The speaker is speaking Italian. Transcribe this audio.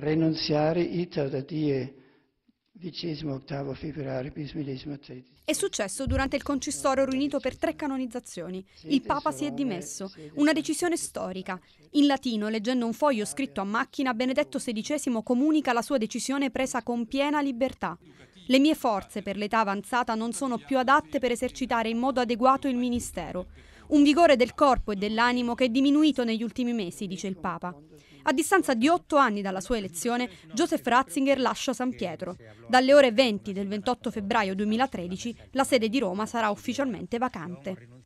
Renunziare ita da die vicesimo ottavo febbraio bis millesimo È successo durante il concistoro riunito per tre canonizzazioni. Il Papa si è dimesso. Una decisione storica. In latino, leggendo un foglio scritto a macchina, Benedetto XVI comunica la sua decisione presa con piena libertà. Le mie forze per l'età avanzata non sono più adatte per esercitare in modo adeguato il ministero. Un vigore del corpo e dell'animo che è diminuito negli ultimi mesi, dice il Papa. A distanza di otto anni dalla sua elezione, Joseph Ratzinger lascia San Pietro. Dalle ore 20 del 28 febbraio 2013 la sede di Roma sarà ufficialmente vacante.